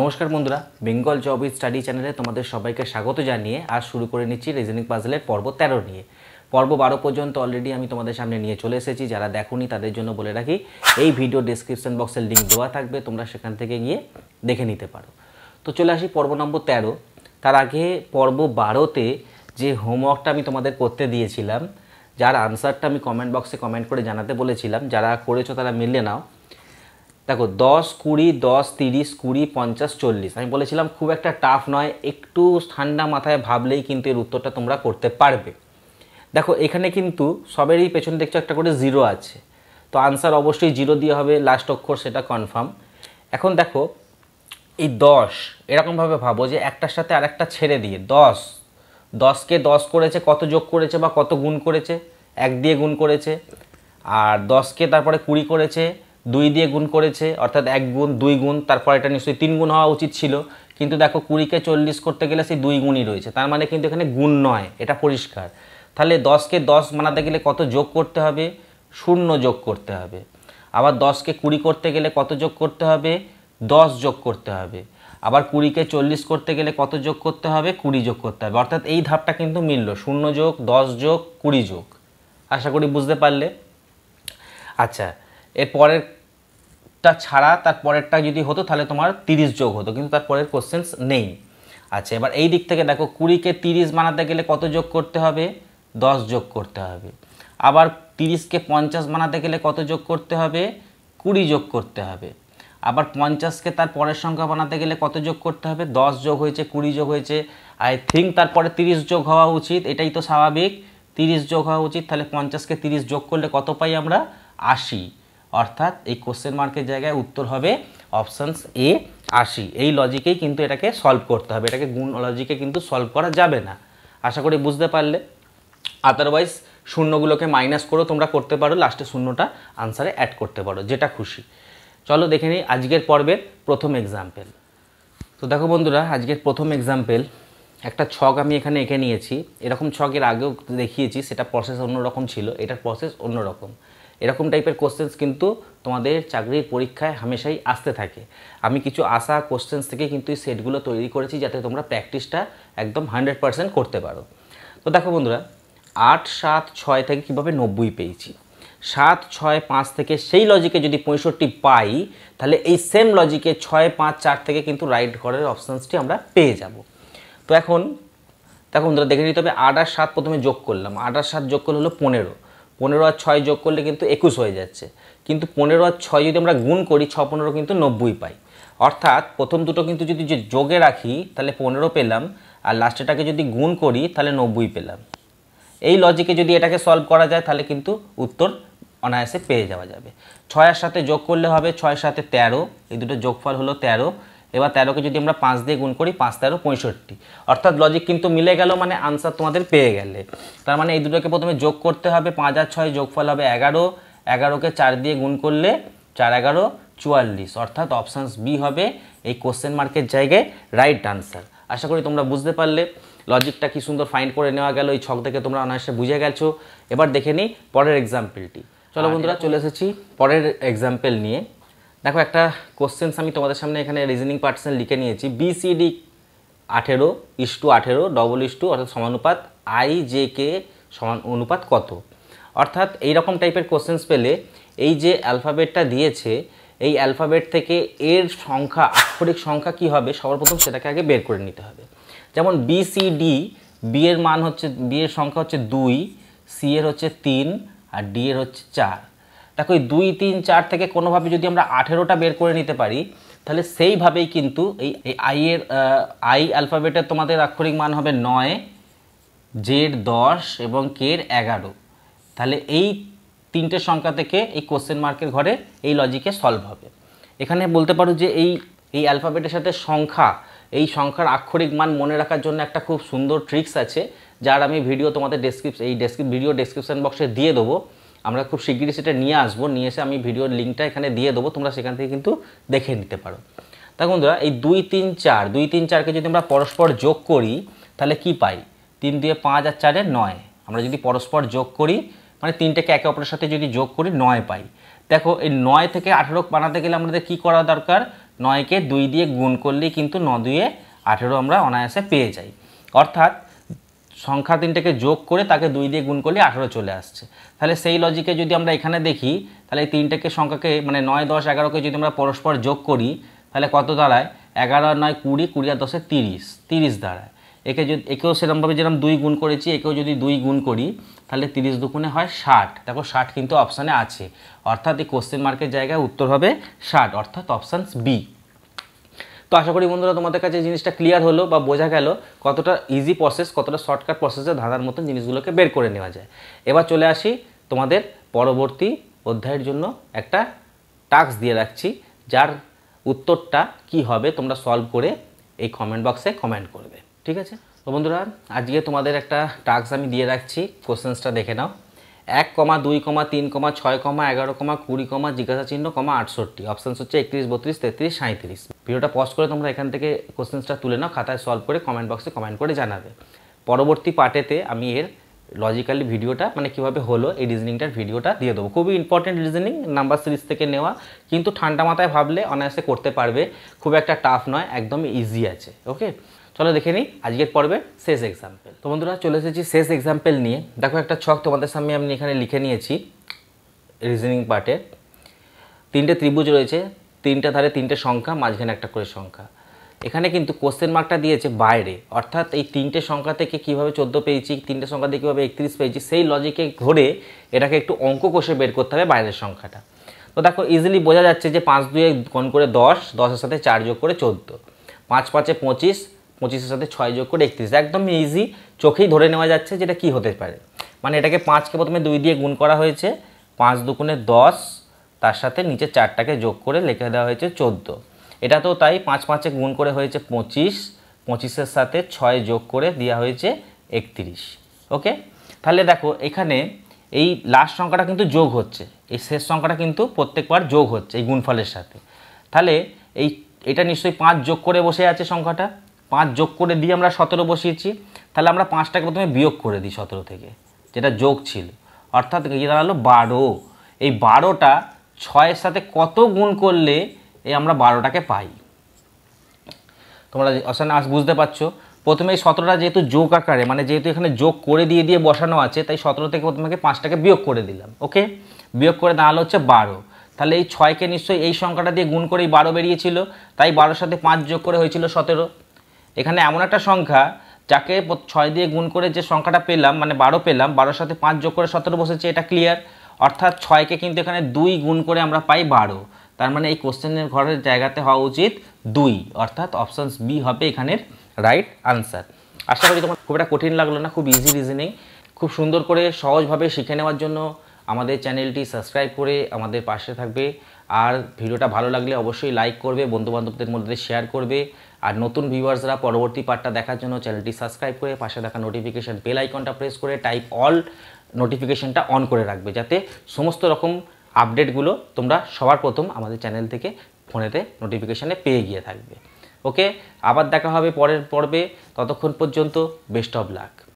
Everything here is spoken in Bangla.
নমস্কার বন্ধুরা বেঙ্গল জব উইথ স্টাডি চ্যানেলে তোমাদের সবাইকে স্বাগত জানিয়ে আর শুরু করে নিচ্ছি রিজনিং পাজলের পর্ব তেরো নিয়ে পর্ব বারো পর্যন্ত অলরেডি আমি তোমাদের সামনে নিয়ে চলে এসেছি যারা দেখোনি তাদের জন্য বলে রাখি এই ভিডিও ডিসক্রিপশন বক্সের লিঙ্ক দেওয়া থাকবে তোমরা সেখান থেকে গিয়ে দেখে নিতে পারো তো চলে আসি পর্ব নম্বর তেরো তার আগে পর্ব বারোতে যে হোমওয়ার্কটা আমি তোমাদের করতে দিয়েছিলাম যার আনসারটা আমি কমেন্ট বক্সে কমেন্ট করে জানাতে বলেছিলাম যারা করেছো তারা মিলে নাও দেখো দশ কুড়ি দশ তিরিশ কুড়ি পঞ্চাশ চল্লিশ আমি বলেছিলাম খুব একটা টাফ নয় একটু ঠান্ডা মাথায় ভাবলেই কিন্তু এর উত্তরটা তোমরা করতে পারবে দেখো এখানে কিন্তু সবেরই পেছন দেখছো একটা করে জিরো আছে তো আনসার অবশ্যই জিরো দিয়ে হবে লাস্ট অক্ষর সেটা কনফার্ম এখন দেখো এই দশ এরকমভাবে ভাবো যে একটার সাথে আর একটা ছেড়ে দিয়ে দশ দশকে দশ করেছে কত যোগ করেছে বা কত গুণ করেছে এক দিয়ে গুণ করেছে আর দশকে তারপরে কুড়ি করেছে দুই দিয়ে গুণ করেছে অর্থাৎ এক গুণ দুই গুণ তারপর এটা নিশ্চয়ই তিন গুণ হওয়া উচিত ছিল কিন্তু দেখো কুড়িকে চল্লিশ করতে গেলে সেই দুই গুণই রয়েছে তার মানে কিন্তু এখানে গুণ নয় এটা পরিষ্কার তাহলে দশকে দশ বানাতে গেলে কত যোগ করতে হবে শূন্য যোগ করতে হবে আবার দশকে কুড়ি করতে গেলে কত যোগ করতে হবে দশ যোগ করতে হবে আবার কুড়িকে চল্লিশ করতে গেলে কত যোগ করতে হবে কুড়ি যোগ করতে হবে অর্থাৎ এই ধাপটা কিন্তু মিলল শূন্য যোগ দশ যোগ কুড়ি যোগ আশা করি বুঝতে পারলে আচ্ছা এর পরের টা ছাড়া তার পরেরটা যদি হতো তাহলে তোমার তিরিশ যোগ হতো কিন্তু তার পরের কোশ্চেন্স নেই আচ্ছা এবার এই দিক থেকে দেখো কুড়িকে তিরিশ বানাতে গেলে কত যোগ করতে হবে দশ যোগ করতে হবে আবার তিরিশকে পঞ্চাশ বানাতে গেলে কত যোগ করতে হবে কুড়ি যোগ করতে হবে আবার পঞ্চাশকে তার পরের সংখ্যা বানাতে গেলে কত যোগ করতে হবে দশ যোগ হয়েছে কুড়ি যোগ হয়েছে আই থিঙ্ক তারপরে তিরিশ যোগ হওয়া উচিত এটাই তো স্বাভাবিক তিরিশ যোগ হওয়া উচিত তাহলে পঞ্চাশকে তিরিশ যোগ করলে কত পাই আমরা আশি অর্থাৎ এই কোশ্চেন মার্কের জায়গায় উত্তর হবে অপশানস এ আশি এই লজিকেই কিন্তু এটাকে সলভ করতে হবে এটাকে গুণ লজিকে কিন্তু সলভ করা যাবে না আশা করি বুঝতে পারলে আদারওয়াইজ শূন্যগুলোকে মাইনাস করেও তোমরা করতে পারো লাস্টে শূন্যটা আনসারে অ্যাড করতে পারো যেটা খুশি চলো দেখে নিই আজকের পর্বের প্রথম এক্সাম্পেল তো দেখো বন্ধুরা আজকের প্রথম এক্সাম্পেল একটা ছক আমি এখানে এঁকে নিয়েছি এরকম ছকের আগেও দেখিয়েছি সেটা প্রসেস অন্যরকম ছিল এটার প্রসেস অন্যরকম এরকম টাইপের কোশ্চেন্স কিন্তু তোমাদের চাকরির পরীক্ষায় হামেশাই আসতে থাকে আমি কিছু আশা কোশ্চেন্স থেকে কিন্তু এই সেটগুলো তৈরি করেছি যাতে তোমরা প্র্যাকটিসটা একদম হান্ড্রেড পারসেন্ট করতে পারো তো দেখো বন্ধুরা আট সাত ছয় থেকে কীভাবে নব্বই পেয়েছি সাত ছয় পাঁচ থেকে সেই লজিকে যদি পঁয়ষট্টি পাই তাহলে এই সেম লজিকে ছয় পাঁচ চার থেকে কিন্তু রাইট ঘরের অপশানসটি আমরা পেয়ে যাব তো এখন দেখো বন্ধুরা দেখে নিতে হবে আট আর সাত প্রথমে যোগ করলাম আট আর সাত যোগ করলে হলো পনেরো পনেরো আর ছয় যোগ করলে কিন্তু একুশ হয়ে যাচ্ছে কিন্তু পনেরো আর ছয় যদি আমরা গুণ করি ছ পনেরো কিন্তু নব্বই পাই অর্থাৎ প্রথম দুটো কিন্তু যদি যোগে রাখি তাহলে পনেরো পেলাম আর লাস্টেটাকে যদি গুণ করি তাহলে নব্বই পেলাম এই লজিকে যদি এটাকে সলভ করা যায় তাহলে কিন্তু উত্তর অনায়াসে পেয়ে যাওয়া যাবে ছয়ের সাথে যোগ করলে হবে ছয়ের সাথে তেরো এই দুটো যোগফল হলো তেরো এবার তেরোকে যদি আমরা পাঁচ দিয়ে গুণ করি পাঁচ তেরো পঁয়ষট্টি অর্থাৎ লজিক কিন্তু মিলে গেল মানে আনসার তোমাদের পেয়ে গেলে তার মানে এই দুটোকে প্রথমে যোগ করতে হবে পাঁচ আর ছয় যোগফল হবে এগারো এগারোকে চার দিয়ে গুণ করলে চার এগারো চুয়াল্লিশ অর্থাৎ অপশানস বি হবে এই কোশ্চেন মার্কের জায়গায় রাইট আনসার আশা করি তোমরা বুঝতে পারলে লজিকটা কি সুন্দর ফাইন্ড করে নেওয়া গেল এই ছক থেকে তোমরা অনায়াসে বুঝে গেছো এবার দেখে নিই পরের এক্সাম্পলটি চলো বন্ধুরা চলে এসেছি পরের এক্সাম্পল নিয়ে দেখো একটা কোশ্চেন্স আমি তোমাদের সামনে এখানে রিজনিং পার্টসেন লিখে নিয়েছি বিসিডি আঠেরো ইস টু আঠেরো ডবল ইস টু অর্থাৎ সমানুপাত আই জে কে সমান অনুপাত কত অর্থাৎ এইরকম টাইপের কোশ্চেন্স পেলে এই যে অ্যালফাবেটটা দিয়েছে এই অ্যালফাবেট থেকে এর সংখ্যা আক্ষরিক সংখ্যা কি হবে সর্বপ্রথম সেটাকে আগে বের করে নিতে হবে যেমন বিসিডি বি এর মান হচ্ছে বি এর সংখ্যা হচ্ছে দুই সি এর হচ্ছে তিন আর ডি এর হচ্ছে চার দেখো এই দুই তিন চার থেকে কোনোভাবে যদি আমরা আঠেরোটা বের করে নিতে পারি তাহলে সেইভাবেই কিন্তু এই আই এর আই অ্যালফাবেটের তোমাদের আক্ষরিক মান হবে নয় জের দশ এবং কের এগারো তাহলে এই তিনটে সংখ্যা থেকে এই কোশ্চেন মার্কের ঘরে এই লজিকে সলভ হবে এখানে বলতে পারো যে এই এই অ্যালফাবেটের সাথে সংখ্যা এই সংখ্যার আক্ষরিক মান মনে রাখার জন্য একটা খুব সুন্দর ট্রিক্স আছে যার আমি ভিডিও তোমাদের ডেসক্রিপশন এই ডেসক্রিপ ভিডিও ডেসক্রিপশান বক্সে দিয়ে দেবো আমরা খুব শিগগিরই সেটা নিয়ে আসবো নিয়ে এসে আমি ভিডিওর লিঙ্কটা এখানে দিয়ে দেবো তোমরা সেখান থেকে কিন্তু দেখে নিতে পারো তা বন্ধুরা এই দুই তিন চার দুই তিন চারকে যদি আমরা পরস্পর যোগ করি তাহলে কি পাই তিন দিয়ে পাঁচ আর চারে নয় আমরা যদি পরস্পর যোগ করি মানে তিনটাকে একে অপরের সাথে যদি যোগ করি নয় পাই দেখো এই নয় থেকে আঠেরো বানাতে গেলে আমাদের কি করা দরকার নয়কে দুই দিয়ে গুণ করলেই কিন্তু ন দুয়ে আঠেরো আমরা অনায়াসে পেয়ে যাই অর্থাৎ সংখ্যা তিনটাকে যোগ করে তাকে দুই দিয়ে গুণ করলে আঠারো চলে আসছে তাহলে সেই লজিকে যদি আমরা এখানে দেখি তাহলে এই তিনটাকে সংখ্যাকে মানে নয় দশ এগারোকে যদি আমরা পরস্পর যোগ করি তাহলে কত দাঁড়ায় এগারো নয় কুড়ি কুড়ি আর দশে তিরিশ তিরিশ দাঁড়ায় একে যদি একেও সেরকমভাবে যেরকম দুই গুণ করেছি একেও যদি দুই গুণ করি তাহলে তিরিশ দুগুণে হয় ষাট দেখো ষাট কিন্তু অপশানে আছে অর্থাৎ এই কোশ্চেন মার্কের জায়গায় উত্তর হবে ষাট অর্থাৎ অপশান বি তো আশা করি বন্ধুরা তোমাদের কাছে জিনিসটা ক্লিয়ার হলো বা বোঝা গেল কতটা ইজি প্রসেস কতটা শর্টকাট প্রসেসে ধাঁধার মতন জিনিসগুলোকে বের করে নেওয়া যায় এবার চলে আসি তোমাদের পরবর্তী অধ্যায়ের জন্য একটা টাস্ক দিয়ে রাখছি যার উত্তরটা কি হবে তোমরা সলভ করে এই কমেন্ট বক্সে কমেন্ট করবে ঠিক আছে তো বন্ধুরা আজকে তোমাদের একটা টাস্ক আমি দিয়ে রাখছি কোশ্চেন্সটা দেখে নাও এক কমা দুই কমা তিন কমা ছয় কমা এগারো কমা কুড়ি কমা জিজ্ঞাসা চিহ্ন কমা আটষট্টি অপশানস হচ্ছে একত্রিশ বত্রিশ তেত্রিশ সাঁত্রিশ ভিডিওটা পজ করে তোমরা এখান থেকে কোশ্চেন্সটা তুলে নাও খাতায় সলভ করে কমেন্ট বক্সে কমেন্ট করে জানাবে পরবর্তী পার্টেতে আমি এর লজিক্যালি ভিডিওটা মানে কিভাবে হলো এই রিজনিংটার ভিডিওটা দিয়ে দেবো খুবই ইম্পর্টেন্ট রিজনিং নাম্বার সিরিজ থেকে নেওয়া কিন্তু ঠান্ডা মাথায় ভাবলে অনায়াসে করতে পারবে খুব একটা টাফ নয় একদমই ইজি আছে ওকে চলো দেখে নিই আজকের পর্বে শেষ এক্সাম্পল তো বন্ধুরা চলে এসেছি শেষ এক্সাম্পল নিয়ে দেখো একটা ছক তোমাদের সামনে আমি এখানে লিখে নিয়েছি রিজনিং পার্টে তিনটে ত্রিভুজ রয়েছে তিনটে ধারে তিনটে সংখ্যা মাঝখানে একটা করে সংখ্যা এখানে কিন্তু কোশ্চেন মার্কটা দিয়েছে বাইরে অর্থাৎ এই তিনটে সংখ্যা থেকে কিভাবে চোদ্দো পেয়েছি তিনটে সংখ্যা থেকে কীভাবে একত্রিশ পেয়েছি সেই লজিকে ধরে এটাকে একটু অঙ্ক কষে বের করতে হবে বাইরের সংখ্যাটা তো দেখো ইজিলি বোঝা যাচ্ছে যে পাঁচ দুয়ে গুণ করে দশ দশের সাথে চার যোগ করে চোদ্দো পাঁচ পাঁচে পঁচিশ পঁচিশের সাথে ছয় যোগ করে একত্রিশ একদম ইজি চোখেই ধরে নেওয়া যাচ্ছে যেটা কি হতে পারে মানে এটাকে পাঁচকে প্রথমে দুই দিয়ে গুণ করা হয়েছে পাঁচ দুগুণে দশ তার সাথে নিচে চারটাকে যোগ করে লিখে দেওয়া হয়েছে চোদ্দ এটা তো তাই পাঁচ পাঁচে গুণ করে হয়েছে পঁচিশ পঁচিশের সাথে ছয় যোগ করে দেওয়া হয়েছে একত্রিশ ওকে তাহলে দেখো এখানে এই লাস্ট সংখ্যাটা কিন্তু যোগ হচ্ছে এই শেষ সংখ্যাটা কিন্তু প্রত্যেকবার যোগ হচ্ছে এই গুণফলের সাথে তাহলে এই এটা নিশ্চয়ই পাঁচ যোগ করে বসে আছে সংখ্যাটা পাঁচ যোগ করে দিয়ে আমরা সতেরো বসিয়েছি তাহলে আমরা পাঁচটাকে প্রথমে বিয়োগ করে দিই সতেরো থেকে যেটা যোগ ছিল অর্থাৎ গিয়ে দাঁড়ালো বারো এই বারোটা ছয়ের সাথে কত গুণ করলে এই আমরা বারোটাকে পাই তোমরা অপশান আস বুঝতে পারছো প্রথমে এই সতেরোটা যেহেতু যোগ আকারে মানে যেহেতু এখানে যোগ করে দিয়ে দিয়ে বসানো আছে তাই সতেরো থেকে প্রথমে পাঁচটাকে বিয়োগ করে দিলাম ওকে বিয়োগ করে দাঁড়ালো হচ্ছে বারো তাহলে এই ছয়কে নিশ্চয়ই এই সংখ্যাটা দিয়ে গুণ করেই বারো বেরিয়েছিল তাই বারোর সাথে পাঁচ যোগ করে হয়েছিল সতেরো এখানে এমন একটা সংখ্যা যাকে ছয় দিয়ে গুণ করে যে সংখ্যাটা পেলাম মানে বারো পেলাম বারোর সাথে পাঁচ যোগ করে সতেরো বসেছে এটা ক্লিয়ার অর্থাৎ ছয়কে কিন্তু এখানে দুই গুণ করে আমরা পাই বারো তার মানে এই কোশ্চেনের ঘরের জায়গাতে হওয়া উচিত দুই অর্থাৎ অপশানস বি হবে এখানের রাইট আনসার আশা করি তোমার খুব একটা কঠিন লাগলো না খুব ইজি রিজনিং খুব সুন্দর করে সহজভাবে শিখে নেওয়ার জন্য আমাদের চ্যানেলটি সাবস্ক্রাইব করে আমাদের পাশে থাকবে আর ভিডিওটা ভালো লাগলে অবশ্যই লাইক করবে বন্ধুবান্ধবদের মধ্যে শেয়ার করবে আর নতুন ভিউয়ার্সরা পরবর্তী পার্টটা দেখার জন্য চ্যানেলটি সাবস্ক্রাইব করে পাশে দেখা নোটিফিকেশান বেল আইকনটা প্রেস করে টাইপ অল নোটিফিকেশানটা অন করে রাখবে যাতে সমস্ত রকম আপডেটগুলো তোমরা সবার প্রথম আমাদের চ্যানেল থেকে ফোনেতে নোটিফিকেশানে পেয়ে গিয়ে থাকবে ওকে আবার দেখা হবে পরের পর্বে ততক্ষণ পর্যন্ত বেস্ট অফ লাক